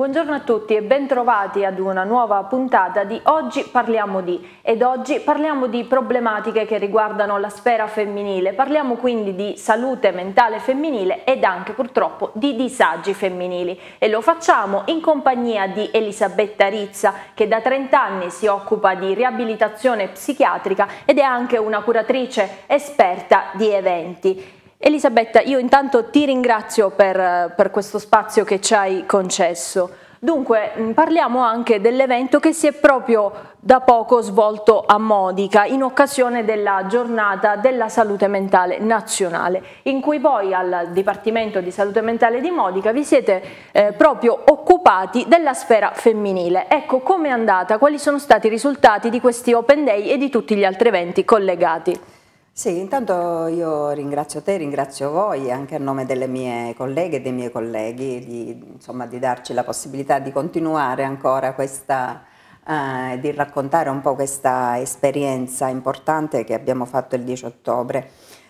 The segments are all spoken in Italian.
Buongiorno a tutti e bentrovati ad una nuova puntata di Oggi parliamo di ed oggi parliamo di problematiche che riguardano la sfera femminile, parliamo quindi di salute mentale femminile ed anche purtroppo di disagi femminili e lo facciamo in compagnia di Elisabetta Rizza che da 30 anni si occupa di riabilitazione psichiatrica ed è anche una curatrice esperta di eventi. Elisabetta, io intanto ti ringrazio per, per, questo spazio che ci hai concesso. Dunque, mm, parliamo anche dell'evento che si è proprio da poco svolto a Modica in occasione della giornata della salute mentale nazionale, in cui voi al Dipartimento di Salute Mentale di Modica vi siete eh, proprio occupati della sfera femminile. Ecco, come è andata? Quali sono stati i risultati di questi Open Day e di tutti gli altri eventi collegati? Sì, intanto io ringrazio te, ringrazio voi anche a nome delle mie colleghe e dei miei colleghi di, insomma, di darci la possibilità di continuare ancora questa, eh, di raccontare un po' questa esperienza importante che abbiamo fatto il 10 ottobre.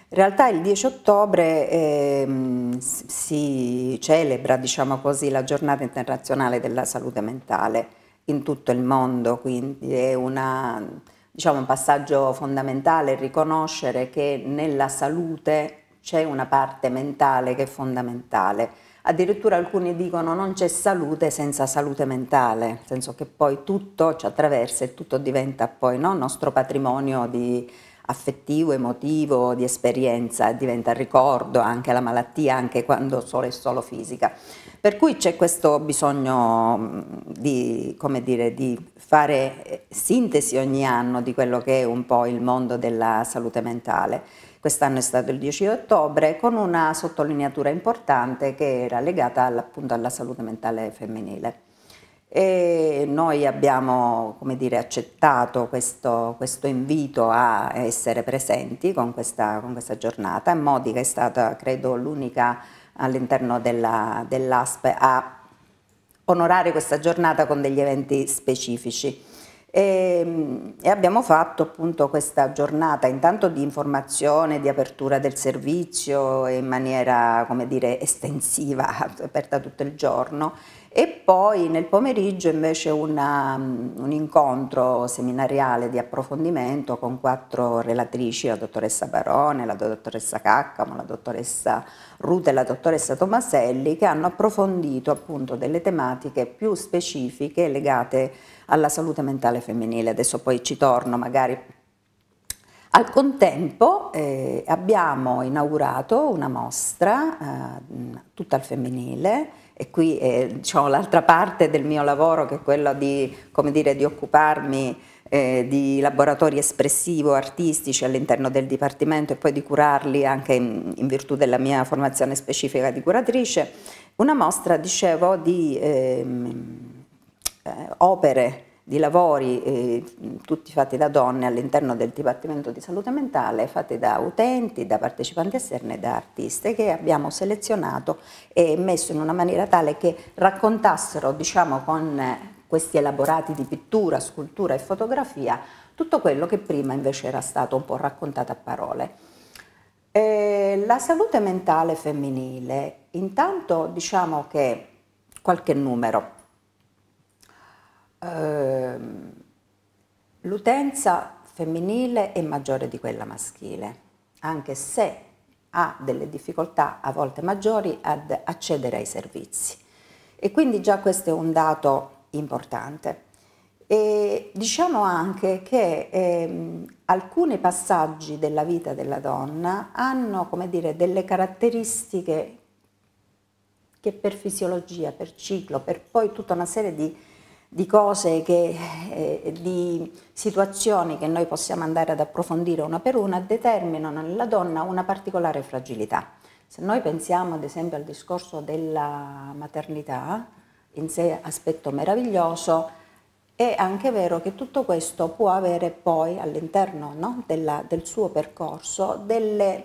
In realtà il 10 ottobre eh, si celebra diciamo così, la giornata internazionale della salute mentale in tutto il mondo, quindi è una diciamo, un passaggio fondamentale, riconoscere che nella salute c'è una parte mentale che è fondamentale. Addirittura alcuni dicono non c'è salute senza salute mentale, nel senso che poi tutto ci attraversa e tutto diventa poi no, nostro patrimonio di, affettivo, emotivo, di esperienza, diventa ricordo anche la malattia, anche quando solo è solo fisica. Per cui c'è questo bisogno mm, di, dire, di, fare eh, sintesi ogni anno di quello che è un po' il mondo della salute mentale. Quest'anno è stato il 10 ottobre con una sottolineatura importante che era legata appunto alla salute mentale femminile. E noi abbiamo dire, accettato questo, questo, invito a essere presenti con questa, con questa giornata. Modica è stata, credo, l'unica all'interno dell'ASP dell a onorare questa giornata con degli eventi specifici. E, ehm, e, abbiamo fatto appunto questa giornata intanto di informazione, di apertura del servizio in maniera come dire estensiva, aperta tutto il giorno e poi nel pomeriggio invece una, mm, un incontro seminariale di approfondimento con quattro relatrici, la dottoressa Barone, la dottoressa Caccamo, la dottoressa Ruth e la dottoressa Tomaselli, che hanno approfondito appunto delle tematiche più specifiche legate alla salute mentale femminile. Adesso poi ci torno magari al contempo eh, abbiamo inaugurato una mostra eh, tutta al femminile e qui eh, diciamo, l'altra parte del mio lavoro che è quella di, dire, di occuparmi eh, di laboratori espressivo artistici all'interno del dipartimento e poi di curarli anche in, in, virtù della mia formazione specifica di curatrice, una mostra, dicevo, di ehm, eh, opere di lavori eh, tutti fatti da donne all'interno del Dipartimento di Salute Mentale, fatti da utenti, da partecipanti esterni e da artiste che abbiamo selezionato e messo in una maniera tale che raccontassero, diciamo, con questi elaborati di pittura, scultura e fotografia, tutto quello che prima invece era stato un po' raccontato a parole. Eh, la salute mentale femminile, intanto diciamo che qualche numero, Ehm, l'utenza femminile è maggiore di quella maschile, anche se ha delle difficoltà a volte maggiori ad accedere ai servizi. E quindi già questo è un dato importante. E diciamo anche che eh, alcuni passaggi della vita della donna hanno come dire, delle caratteristiche che per fisiologia, per ciclo, per poi tutta una serie di di cose, che, eh, di situazioni che noi possiamo andare ad approfondire una per una, determinano nella donna una particolare fragilità. Se noi pensiamo ad esempio al discorso della maternità, in sé aspetto meraviglioso, è anche vero che tutto questo può avere poi all'interno no, del suo percorso delle,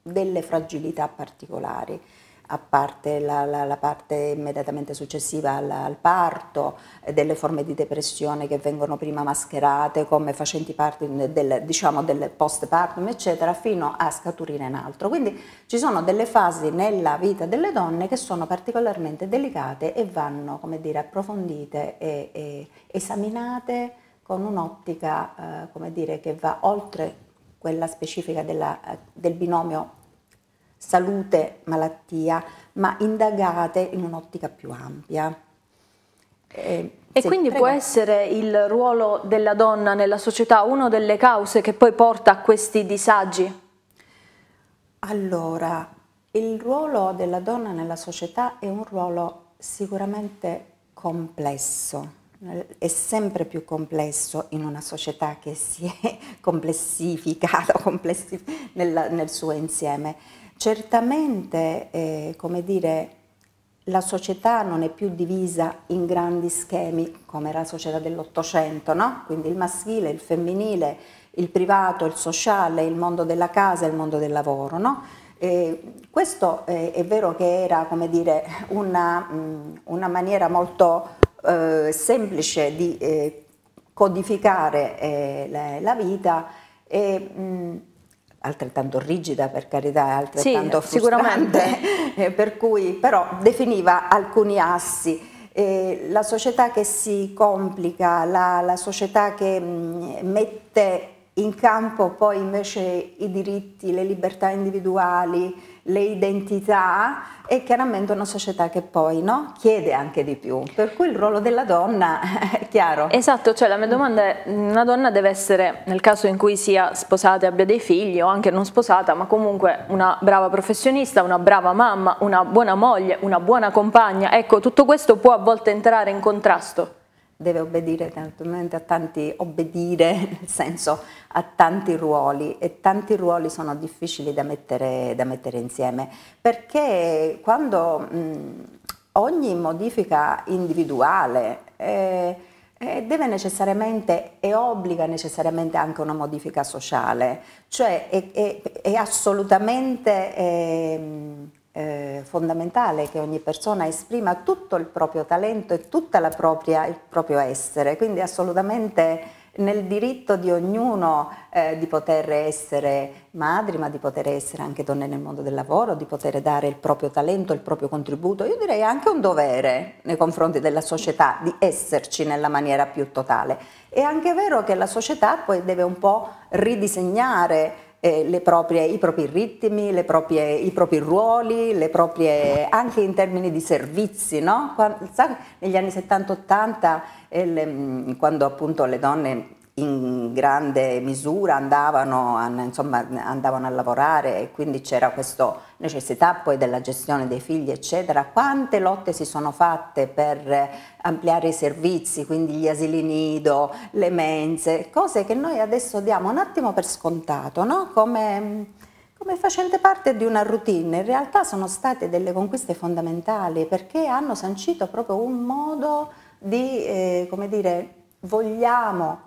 delle fragilità particolari a parte la, la, la parte immediatamente successiva al, al parto, eh, delle forme di depressione che vengono prima mascherate come facenti parte del, diciamo, del postpartum, eccetera, fino a scaturire in altro. Quindi ci sono delle fasi nella vita delle donne che sono particolarmente delicate e vanno, come dire, approfondite e, e esaminate con un'ottica, eh, come dire, che va oltre quella specifica della, eh, del binomio salute, malattia, ma indagate in un'ottica più ampia. Eh, e sì, quindi prego. può essere il ruolo della donna nella società una delle cause che poi porta a questi disagi? Allora, il ruolo della donna nella società è un ruolo sicuramente complesso, è sempre più complesso in una società che si è complessificata nel, nel suo insieme Certamente, eh, come dire, la società non è più divisa in grandi schemi come la società dell'Ottocento, no? quindi il maschile, il femminile, il privato, il sociale, il mondo della casa, il mondo del lavoro. No? Eh, questo eh, è vero che era dire, una, mm, una, maniera molto eh, semplice di eh, codificare eh, la, la, vita. E, mh, mm, altrettanto rigida per carità e altrettanto sì, sicuramente eh, per cui però definiva alcuni assi. Eh, la società che si complica, la, la società che mh, mm, mette in campo poi invece i diritti, le libertà individuali, le identità e chiaramente una società che poi no, chiede anche di più, per cui il ruolo della donna è chiaro. Esatto, cioè la mia domanda è una donna deve essere, nel caso in cui sia sposata e abbia dei figli o anche non sposata, ma comunque una brava professionista, una brava mamma, una buona moglie, una buona compagna, ecco tutto questo può a volte entrare in contrasto deve obbedire naturalmente a tanti, obbedire nel senso a tanti ruoli e tanti ruoli sono difficili da mettere, da mettere insieme perché quando mh, mm, ogni modifica individuale eh, eh, deve necessariamente e obbliga necessariamente anche una modifica sociale, cioè è, è, è assolutamente... Eh, eh, fondamentale che ogni persona esprima tutto il proprio talento e tutto il proprio essere, quindi assolutamente nel diritto di ognuno eh, di poter essere madri, ma di poter essere anche donne nel mondo del lavoro, di poter dare il proprio talento, il proprio contributo, io direi anche un dovere nei confronti della società di esserci nella maniera più totale. È anche vero che la società poi deve un po' ridisegnare eh, proprie, i propri ritmi, proprie, i propri ruoli, proprie, anche in termini di servizi. No? Quando, sa, negli anni 70-80, eh, mm, quando appunto le donne in grande misura andavano a, insomma, andavano a lavorare e quindi c'era questa necessità poi della gestione dei figli eccetera. Quante lotte si sono fatte per ampliare i servizi, quindi gli asili nido, le mense, cose che noi adesso diamo un attimo per scontato, no? come, come facente parte di una routine. In realtà sono state delle conquiste fondamentali perché hanno sancito proprio un modo di, eh, come dire, vogliamo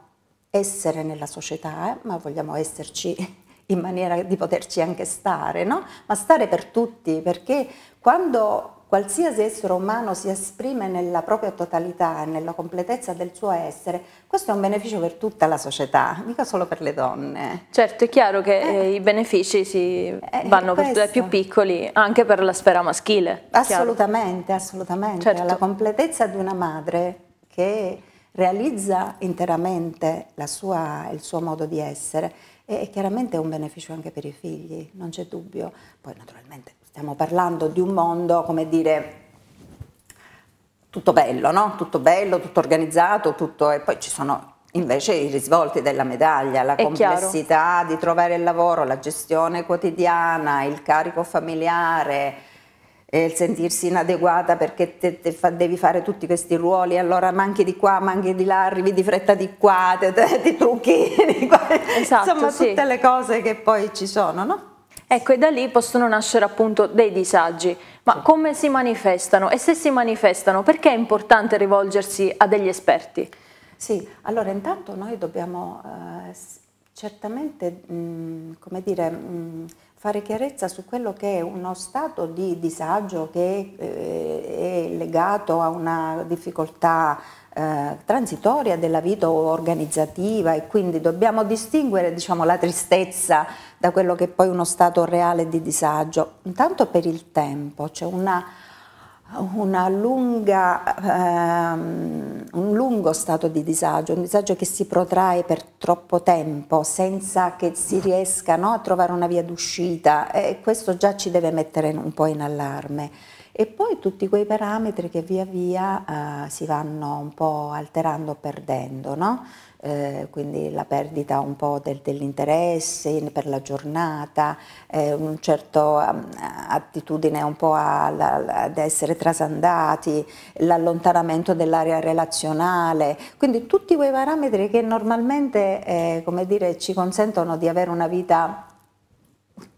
essere nella società, eh? ma vogliamo esserci in maniera di poterci anche stare, no? ma stare per tutti, perché quando qualsiasi essere umano si esprime nella propria totalità e nella completezza del suo essere, questo è un beneficio per tutta la società, mica solo per le donne. Certo, è chiaro che eh, eh i benefici si eh, eh, vanno per, i più piccoli, anche per la sfera maschile. Assolutamente, chiaro. assolutamente. Certo. La completezza di una madre che realizza interamente sua, il suo modo di essere e, e chiaramente è un beneficio anche per i figli, non c'è dubbio. Poi naturalmente stiamo parlando di un mondo, come dire, tutto bello, no? Tutto bello, tutto organizzato, tutto... e poi ci sono invece i risvolti della medaglia, la È complessità chiaro. di trovare il lavoro, la gestione quotidiana, il carico familiare, eh, il sentirsi inadeguata perché te, te fa, devi fare tutti questi ruoli, allora manchi di qua, manchi di là, arrivi di fretta di qua, te, te, ti trucchi, esatto, insomma sì. tutte le cose che poi ci sono, no? Ecco, e da lì possono nascere appunto dei disagi. Ma come si manifestano? E se si manifestano, perché è importante rivolgersi a degli esperti? Sì, allora intanto noi dobbiamo eh, certamente, mh, mm, come dire, mh, mm, fare chiarezza su quello che è uno stato di disagio che eh, è legato a una difficoltà eh, transitoria della vita organizzativa e quindi dobbiamo distinguere diciamo, la tristezza da quello che è poi uno stato reale di disagio. Intanto per il tempo, c'è cioè una lunga, ehm, un lungo stato di disagio, un disagio che si protrae per troppo tempo senza che si riesca no, a trovare una via d'uscita e questo già ci deve mettere un po' in allarme. E poi tutti quei parametri che via via eh, si vanno un po' alterando perdendo. No? eh, quindi la perdita un po' del, dell'interesse per la giornata, eh, una certa um, attitudine un po' alla, ad essere trasandati, l'allontanamento dell'area relazionale, quindi tutti quei parametri che normalmente eh, come dire, ci consentono di avere una vita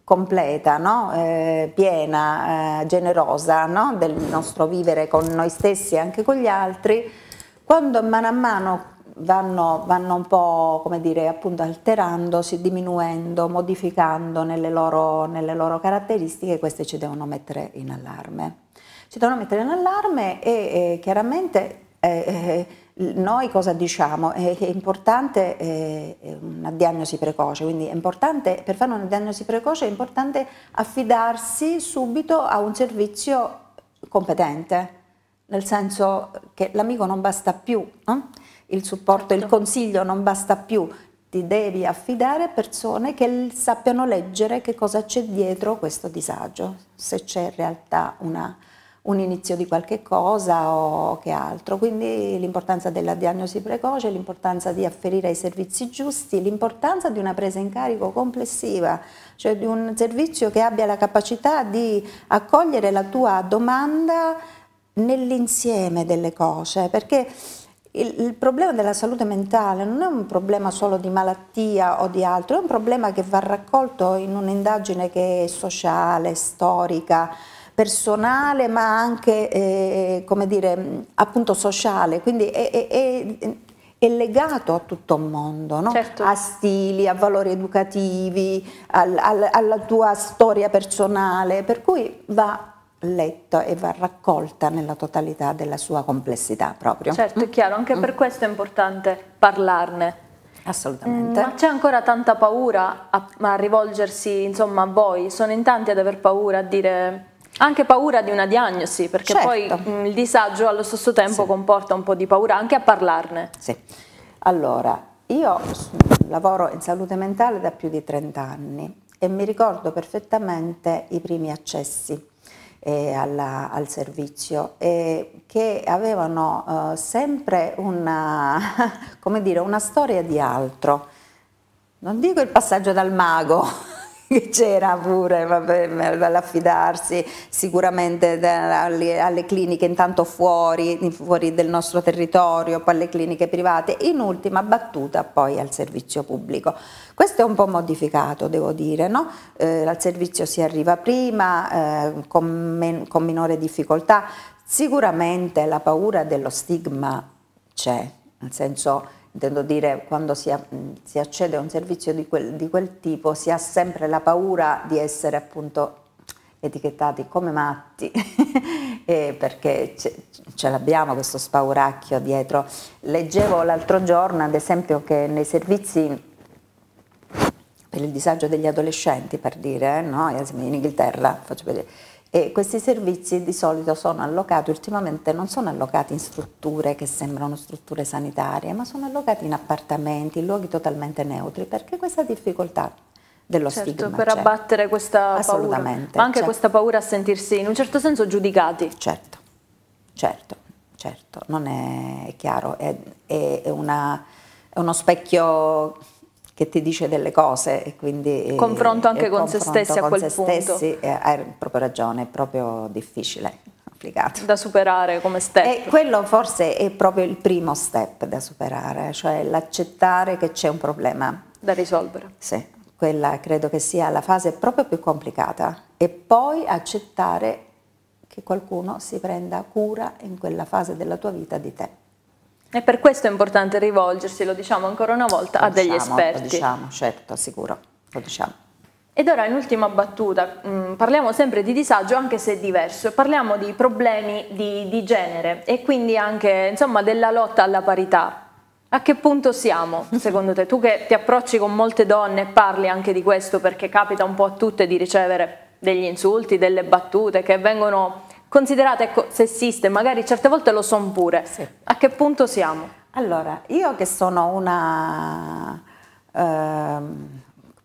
completa, no? eh, piena, eh, generosa no? del nostro vivere con noi stessi e anche con gli altri, quando a mano a mano vanno, vanno, un po' come dire, appunto alterandosi, diminuendo, modificando nelle loro, nelle loro caratteristiche, queste ci devono mettere in allarme. Ci devono mettere in allarme e, e chiaramente eh, eh, noi cosa diciamo? Eh, è importante eh, una diagnosi precoce, quindi è importante, per fare una diagnosi precoce è importante affidarsi subito a un servizio competente, nel senso che l'amico non basta più. Eh? il supporto, certo. il consiglio non basta più, ti devi affidare persone che sappiano leggere che cosa c'è dietro questo disagio, se c'è in realtà una, un inizio di qualche cosa o che altro. Quindi l'importanza della diagnosi precoce, l'importanza di afferire ai servizi giusti, l'importanza di una presa in carico complessiva, cioè di un servizio che abbia la capacità di accogliere la tua domanda nell'insieme delle cose, perché il, il, problema della salute mentale non è un problema solo di malattia o di altro, è un problema che va raccolto in un'indagine che è sociale, storica, personale, ma anche, eh, come dire, appunto sociale, quindi è, è, è, è legato a tutto il mondo, no? certo. a stili, a valori educativi, al, al, alla tua storia personale, per cui va letto e va raccolta nella totalità della sua complessità proprio. Certo, è chiaro, anche per questo è importante parlarne. Assolutamente. Mm, ma c'è ancora tanta paura a, a rivolgersi insomma, a voi? Sono in tanti ad aver paura, a dire anche paura di una diagnosi, perché certo. poi mm, mh, il disagio allo stesso tempo sì. comporta un po' di paura anche a parlarne. Sì. Allora, io lavoro in salute mentale da più di 30 anni e mi ricordo perfettamente i primi accessi eh, alla, al servizio, e che avevano eh, sempre una, come dire, una storia di altro. Non dico il passaggio dal mago, che c'era pure all'affidarsi sicuramente alle, alle, cliniche intanto fuori, fuori del nostro territorio, poi alle cliniche private, in ultima battuta poi al servizio pubblico. Questo è un po' modificato, devo dire, no? eh, al servizio si arriva prima, eh, con, men- con minore difficoltà, sicuramente la paura dello stigma c'è nel senso intendo dire quando si, si accede a un servizio di quel, di quel, tipo si ha sempre la paura di essere appunto etichettati come matti perché ce, ce l'abbiamo questo spauracchio dietro. Leggevo l'altro giorno ad esempio che nei servizi per il disagio degli adolescenti per dire, eh, no? in Inghilterra faccio vedere e questi servizi di solito sono allocati, ultimamente non sono allocati in strutture che sembrano strutture sanitarie, ma sono allocati in appartamenti, in luoghi totalmente neutri, perché questa difficoltà dello certo, stigma. Per abbattere questa paura, ma anche certo. questa paura a sentirsi in un certo senso giudicati. Certo, certo, certo, non è chiaro, è, è, una, è uno specchio che ti dice delle cose e quindi eh, confronto anche con confronto se stessi a quel punto. Stessi, eh, hai proprio ragione, è proprio difficile. Applicato. Da superare come step. E quello forse è proprio il primo step da superare, cioè l'accettare che c'è un problema. Da risolvere. Sì, quella credo che sia la fase proprio più complicata. E poi accettare che qualcuno si prenda cura in quella fase della tua vita di te. E per questo è importante rivolgersi, lo diciamo ancora una volta, lo a diciamo, degli esperti. Lo diciamo, certo, sicuro, lo diciamo. Ed ora in ultima battuta, mm, parliamo sempre di disagio anche se diverso, parliamo di problemi di, di genere e quindi anche insomma, della lotta alla parità. A che punto siamo secondo te? Tu che ti approcci con molte donne e parli anche di questo perché capita un po' a tutte di ricevere degli insulti, delle battute che vengono considerate ecco, sessiste, magari certe volte lo sono pure. Sì. A che punto siamo? Allora, io che sono una ehm,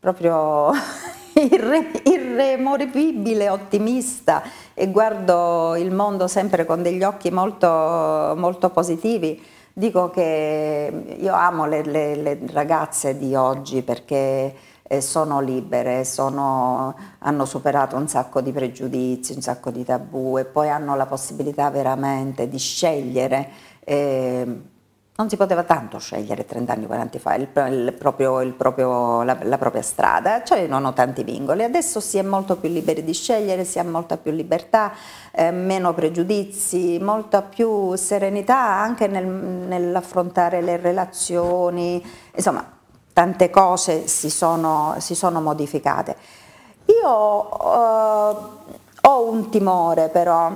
proprio irre, irremoribile ottimista e guardo il mondo sempre con degli occhi molto, molto positivi, dico che io amo le, le, le ragazze di oggi perché eh, sono libere, sono, hanno superato un sacco di pregiudizi, un sacco di tabù e poi hanno la possibilità veramente di scegliere. Eh, non si poteva tanto scegliere 30 anni, 40 anni fa il, il proprio, il proprio, la, la, propria strada, cioè non ho tanti vincoli, adesso si è molto più liberi di scegliere, si ha molta più libertà, eh, meno pregiudizi, molta più serenità anche nel, nell'affrontare le relazioni, insomma tante cose si sono, si sono modificate. Io eh, ho un timore però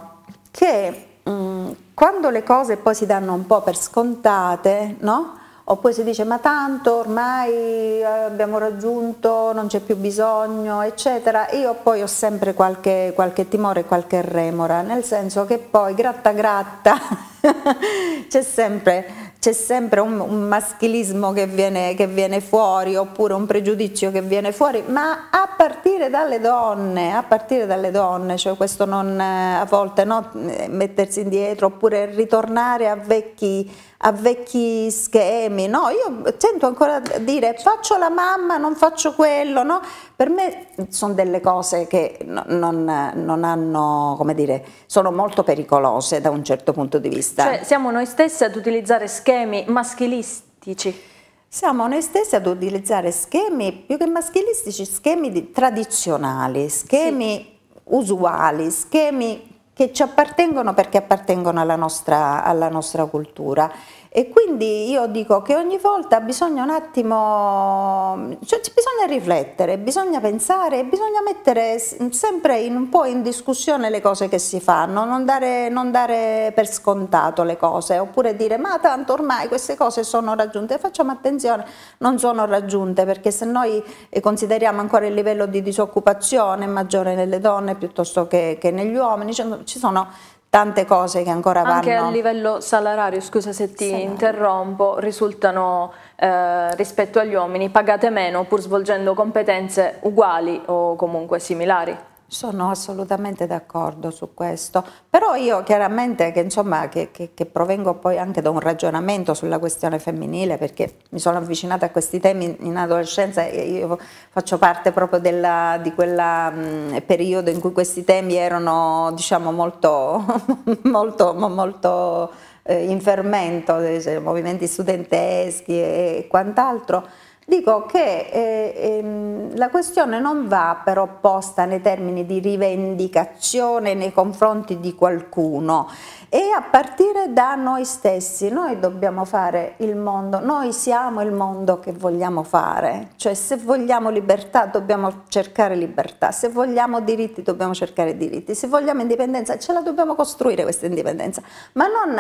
che mh, mm, quando le cose poi si danno un po' per scontate, no? poi si dice ma tanto ormai eh, abbiamo raggiunto, non c'è più bisogno, eccetera, io poi ho sempre qualche, qualche timore, qualche remora, nel senso che poi gratta gratta c'è sempre c'è sempre un, un maschilismo che viene, che viene, fuori oppure un pregiudizio che viene fuori, ma a partire dalle donne, a partire dalle donne, cioè questo non eh, a volte no, mettersi indietro oppure ritornare a vecchi a vecchi schemi, no? Io sento ancora dire faccio la mamma, non faccio quello, no? Per me sono delle cose che non, non hanno, come dire, sono molto pericolose da un certo punto di vista. Cioè siamo noi stessi ad utilizzare schemi maschilistici. Siamo noi stessi ad utilizzare schemi più che maschilistici, schemi di, tradizionali, schemi sì. usuali, schemi che ci appartengono perché appartengono alla nostra, alla nostra cultura. E quindi io dico che ogni volta bisogna un attimo, cioè bisogna riflettere, bisogna pensare, bisogna mettere sempre un po' in discussione le cose che si fanno, non dare, non dare per scontato le cose, oppure dire ma tanto ormai queste cose sono raggiunte, facciamo attenzione, non sono raggiunte perché se noi eh, consideriamo ancora il livello di disoccupazione maggiore nelle donne piuttosto che, che negli uomini, cioè, ci sono tante cose che ancora vanno. Anche a livello salario, scusa se ti Salario. interrompo, risultano eh, rispetto agli uomini pagate meno pur svolgendo competenze uguali o comunque similari. Sono assolutamente d'accordo su questo, però io chiaramente che, insomma, che, che, che, provengo poi anche da un ragionamento sulla questione femminile perché mi sono avvicinata a questi temi in adolescenza e io faccio parte proprio della, di quel periodo in cui questi temi erano diciamo molto, molto, molto eh, in fermento, cioè, movimenti studenteschi e, e quant'altro. Dico che eh, ehm, la questione non va però posta nei termini di rivendicazione nei confronti di qualcuno e a partire da noi stessi, noi dobbiamo fare il mondo, noi siamo il mondo che vogliamo fare, cioè se vogliamo libertà dobbiamo cercare libertà, se vogliamo diritti dobbiamo cercare diritti, se vogliamo indipendenza ce la dobbiamo costruire questa indipendenza, ma non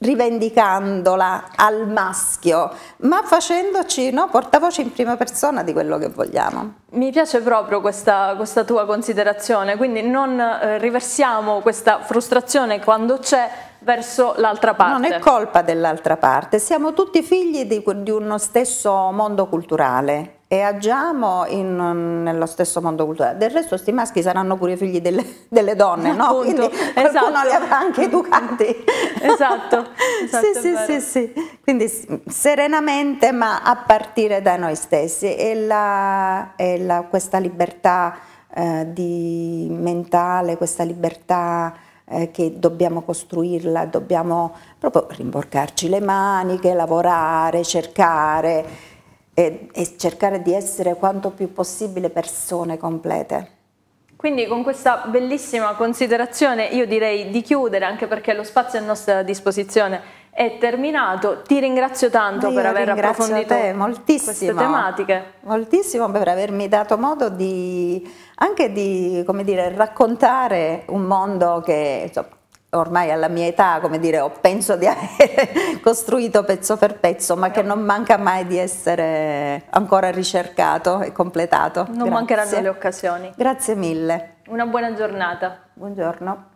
rivendicandola al maschio, ma facendoci no, portavoce in prima persona di quello che vogliamo. Mi piace proprio questa, questa tua considerazione, quindi non eh, riversiamo questa frustrazione quando c'è verso l'altra parte. Non è colpa dell'altra parte, siamo tutti figli di, di uno stesso mondo culturale e agiamo in, nello stesso mondo culturale. Del resto questi maschi saranno pure figli delle, delle donne, no? Appunto, Quindi esatto. qualcuno esatto. li avrà anche educati. Esatto. esatto sì, sì, sì, sì. Quindi serenamente ma a partire da noi stessi e, la, e la, questa libertà eh, di mentale, questa libertà eh, che dobbiamo costruirla, dobbiamo proprio rimborcarci le maniche, lavorare, cercare e, e cercare di essere quanto più possibile persone complete. Quindi con questa bellissima considerazione io direi di chiudere anche perché lo spazio a nostra disposizione è terminato. Ti ringrazio tanto per aver approfondito te, queste tematiche. Moltissimo per avermi dato modo di, anche di dire, raccontare un mondo che insomma, ormai alla mia età, come dire, penso di aver costruito pezzo per pezzo, ma che non manca mai di essere ancora ricercato e completato. Non Grazie. mancheranno le occasioni. Grazie mille. Una buona giornata. Buongiorno.